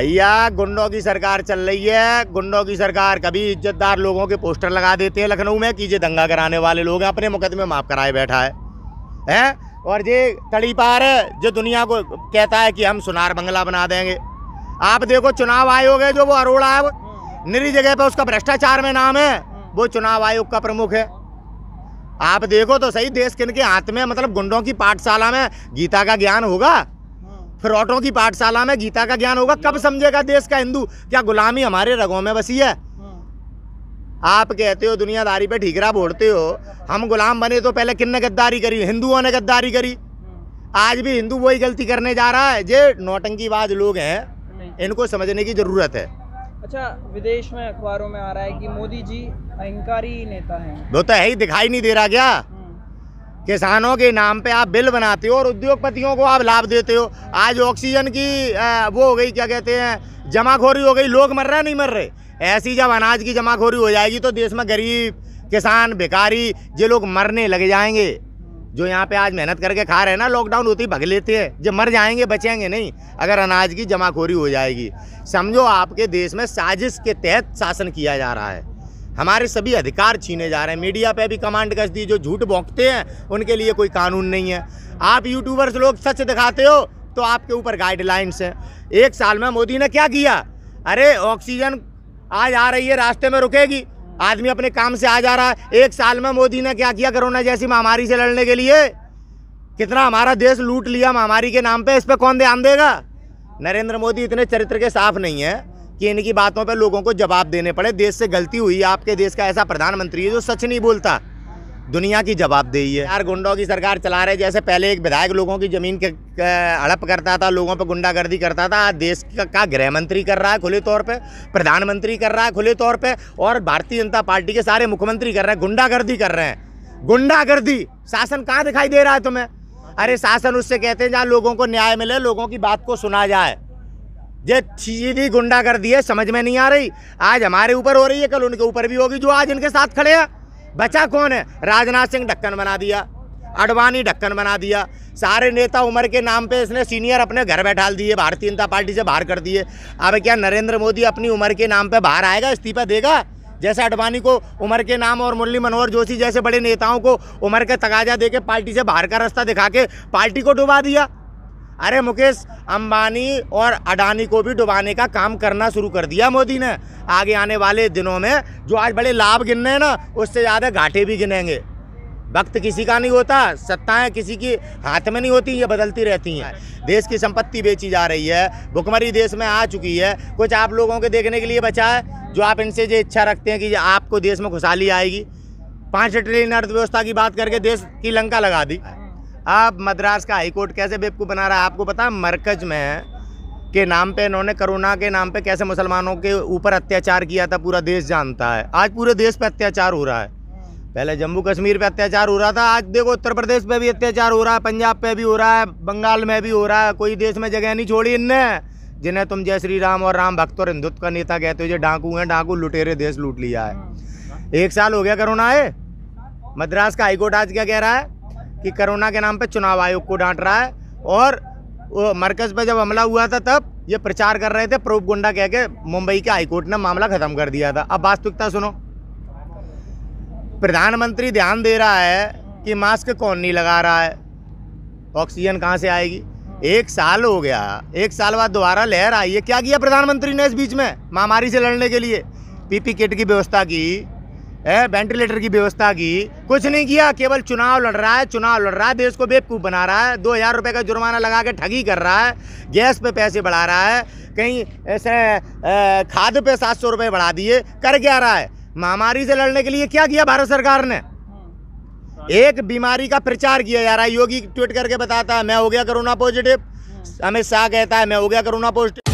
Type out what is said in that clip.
भैया गुंडों की सरकार चल रही है गुंडों की सरकार कभी इज्जतदार लोगों के पोस्टर लगा देते हैं लखनऊ में कीजिए दंगा कराने वाले लोग हैं अपने मुकदमे माफ़ कराए बैठा है हैं और ये तड़ीपार जो दुनिया को कहता है कि हम सुनार बंगला बना देंगे आप देखो चुनाव आयोग है जो वो अरोड़ा है निरी जगह पर उसका भ्रष्टाचार में नाम है वो चुनाव आयोग का प्रमुख है आप देखो तो सही देश किन के हाथ में मतलब गुंडों की पाठशाला में गीता का ज्ञान होगा फिरौटों की पाठशाला में गीता का ज्ञान होगा कब समझेगा देश का हिंदू क्या गुलामी हमारे रगों में बसी है आप कहते हो दुनियादारी पे ठीकरा बोलते हो हम गुलाम बने तो पहले किन्ने गद्दारी करी हिंदुओं ने गद्दारी करी आज भी हिंदू वही गलती करने जा रहा है जे नौटंकीवाद लोग हैं इनको समझने की ज़रूरत है अच्छा विदेश में अखबारों में आ रहा है कि मोदी जी अहंकारी नेता हैं वो तो है ही दिखाई नहीं दे रहा क्या किसानों के नाम पे आप बिल बनाते हो और उद्योगपतियों को आप लाभ देते हो आज ऑक्सीजन की वो हो गई क्या कहते हैं जमाखोरी हो गई लोग मर रहे नहीं मर रहे ऐसी जब अनाज की जमाखोरी हो जाएगी तो देश में गरीब किसान भिकारी ये लोग मरने लग जाएंगे जो यहाँ पे आज मेहनत करके खा रहे हैं ना लॉकडाउन होती भग लेते हैं जब मर जाएंगे बचेंगे नहीं अगर अनाज की जमाखोरी हो जाएगी समझो आपके देश में साजिश के तहत शासन किया जा रहा है हमारे सभी अधिकार छीने जा रहे हैं मीडिया पे भी कमांड कस दी जो झूठ भोंकते हैं उनके लिए कोई कानून नहीं है आप यूट्यूबर्स लोग सच दिखाते हो तो आपके ऊपर गाइडलाइंस हैं एक साल में मोदी ने क्या किया अरे ऑक्सीजन आज आ रही है रास्ते में रुकेगी आदमी अपने काम से आ जा रहा है एक साल में मोदी ने क्या किया कोरोना जैसी महामारी से लड़ने के लिए कितना हमारा देश लूट लिया महामारी के नाम पे इस पर कौन ध्यान देगा नरेंद्र मोदी इतने चरित्र के साफ नहीं है कि इनकी बातों पर लोगों को जवाब देने पड़े देश से गलती हुई आपके देश का ऐसा प्रधानमंत्री है जो सच नहीं बोलता दुनिया की जवाब ही है यार गुंडों की सरकार चला रहे जैसे पहले एक विधायक लोगों की ज़मीन के हड़प करता था लोगों पर गुंडागर्दी करता था आज देश का, का गृह मंत्री कर रहा है खुले तौर पे प्रधानमंत्री कर रहा है खुले तौर पे और भारतीय जनता पार्टी के सारे मुख्यमंत्री कर रहे हैं गुंडागर्दी कर रहे हैं गुंडागर्दी शासन कहाँ दिखाई दे रहा है तुम्हें अरे शासन उससे कहते हैं जहाँ लोगों को न्याय मिले लोगों की बात को सुना जाए ये सीधी गुंडा कर दी है समझ में नहीं आ रही आज हमारे ऊपर हो रही है कल उनके ऊपर भी होगी जो आज इनके साथ खड़े हैं बचा कौन है राजनाथ सिंह ढक्कन बना दिया अडवाणी ढक्कन बना दिया सारे नेता उम्र के नाम पे इसने सीनियर अपने घर बैठा दिए भारतीय जनता पार्टी से बाहर कर दिए अब क्या नरेंद्र मोदी अपनी उम्र के नाम पे बाहर आएगा इस्तीफा देगा जैसे अडवाणी को उमर के नाम और मुरली मनोहर जोशी जैसे बड़े नेताओं को उमर के तकाजा दे के पार्टी से बाहर का रास्ता दिखा के पार्टी को डुबा दिया अरे मुकेश अंबानी और अडानी को भी डुबाने का काम करना शुरू कर दिया मोदी ने आगे आने वाले दिनों में जो आज बड़े लाभ गिन रहे हैं ना उससे ज़्यादा घाटे भी गिनेंगे वक्त किसी का नहीं होता सत्ताएं किसी की हाथ में नहीं होती ये बदलती रहती हैं देश की संपत्ति बेची जा रही है भुखमरी देश में आ चुकी है कुछ आप लोगों के देखने के लिए बचा है जो आप इनसे जो इच्छा रखते हैं कि आपको देश में खुशहाली आएगी पाँच ट्रिलियन अर्थव्यवस्था की बात करके देश की लंका लगा दी आप मद्रास का हाई कोर्ट कैसे बेबकू बना रहा है आपको पता है मरकज़ में के नाम पे इन्होंने करोना के नाम पे कैसे मुसलमानों के ऊपर अत्याचार किया था पूरा देश जानता है आज पूरे देश पे अत्याचार हो रहा है पहले जम्मू कश्मीर पे अत्याचार हो रहा था आज देखो उत्तर प्रदेश पे भी अत्याचार हो रहा है पंजाब पे भी हो रहा है बंगाल में भी हो रहा है कोई देश में जगह नहीं छोड़ी इनने जिन्हें तुम जय श्री राम और राम भक्त और हिंदुत्व का नेता कहते हो जो डाकू हैं डाकू लुटेरे देश लूट लिया है एक साल हो गया करोना है मद्रास का हाईकोर्ट आज क्या कह रहा है कि कोरोना के नाम पर चुनाव आयोग को डांट रहा है और मरकज़ पर जब हमला हुआ था तब ये प्रचार कर रहे थे प्रोप गुंडा कह के मुंबई के हाईकोर्ट ने मामला ख़त्म कर दिया था अब वास्तविकता सुनो प्रधानमंत्री ध्यान दे रहा है कि मास्क कौन नहीं लगा रहा है ऑक्सीजन कहाँ से आएगी एक साल हो गया एक साल बाद दोबारा लहर आई है क्या किया प्रधानमंत्री ने इस बीच में महामारी से लड़ने के लिए पीपी किट की व्यवस्था की है वेंटिलेटर की व्यवस्था की कुछ नहीं किया केवल चुनाव लड़ रहा है चुनाव लड़ रहा है देश को बेवकूफ़ बना रहा है दो हज़ार रुपये का जुर्माना लगा के ठगी कर रहा है गैस पे पैसे बढ़ा रहा है कहीं ऐसे खाद पे सात सौ रुपये बढ़ा दिए कर क्या रहा है महामारी से लड़ने के लिए क्या किया भारत सरकार ने एक बीमारी का प्रचार किया जा रहा है योगी ट्वीट करके बताता है मैं हो गया करोना पॉजिटिव अमित शाह कहता है मैं हो गया करोना पॉजिटिव